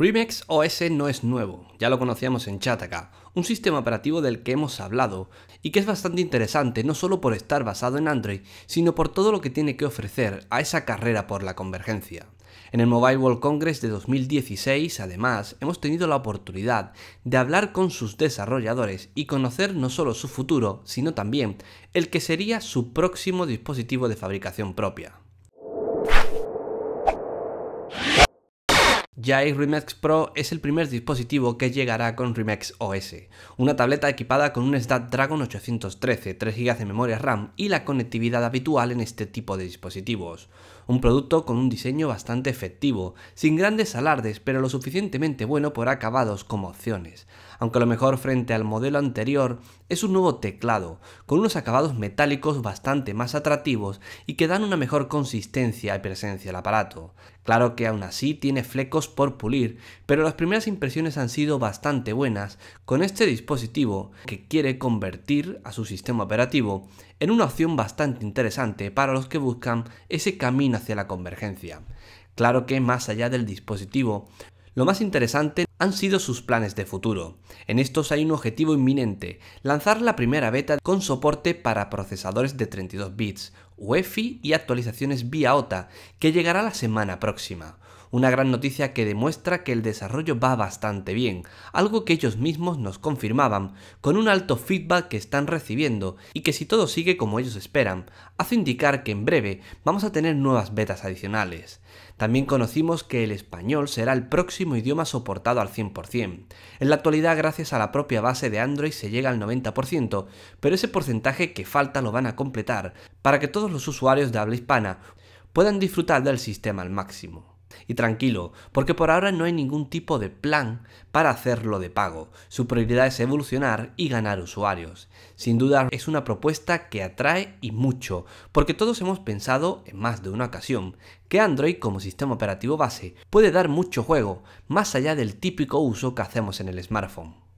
Remix OS no es nuevo, ya lo conocíamos en Chataka, un sistema operativo del que hemos hablado y que es bastante interesante no solo por estar basado en Android, sino por todo lo que tiene que ofrecer a esa carrera por la convergencia. En el Mobile World Congress de 2016, además, hemos tenido la oportunidad de hablar con sus desarrolladores y conocer no solo su futuro, sino también el que sería su próximo dispositivo de fabricación propia. Jai Remax Pro es el primer dispositivo que llegará con Remax OS, una tableta equipada con un Snapdragon 813, 3 GB de memoria RAM y la conectividad habitual en este tipo de dispositivos. Un producto con un diseño bastante efectivo, sin grandes alardes, pero lo suficientemente bueno por acabados como opciones. Aunque lo mejor frente al modelo anterior es un nuevo teclado, con unos acabados metálicos bastante más atractivos y que dan una mejor consistencia y presencia al aparato. Claro que aún así tiene flecos por pulir, pero las primeras impresiones han sido bastante buenas con este dispositivo que quiere convertir a su sistema operativo en una opción bastante interesante para los que buscan ese camino hacia la convergencia. Claro que más allá del dispositivo, lo más interesante han sido sus planes de futuro. En estos hay un objetivo inminente, lanzar la primera beta con soporte para procesadores de 32 bits, UEFI y actualizaciones vía OTA, que llegará la semana próxima. Una gran noticia que demuestra que el desarrollo va bastante bien, algo que ellos mismos nos confirmaban, con un alto feedback que están recibiendo y que si todo sigue como ellos esperan, hace indicar que en breve vamos a tener nuevas betas adicionales. También conocimos que el español será el próximo idioma soportado al 100%. En la actualidad, gracias a la propia base de Android, se llega al 90%, pero ese porcentaje que falta lo van a completar para que todos los usuarios de habla hispana puedan disfrutar del sistema al máximo y tranquilo, porque por ahora no hay ningún tipo de plan para hacerlo de pago. Su prioridad es evolucionar y ganar usuarios. Sin duda es una propuesta que atrae y mucho, porque todos hemos pensado en más de una ocasión que Android como sistema operativo base puede dar mucho juego, más allá del típico uso que hacemos en el smartphone.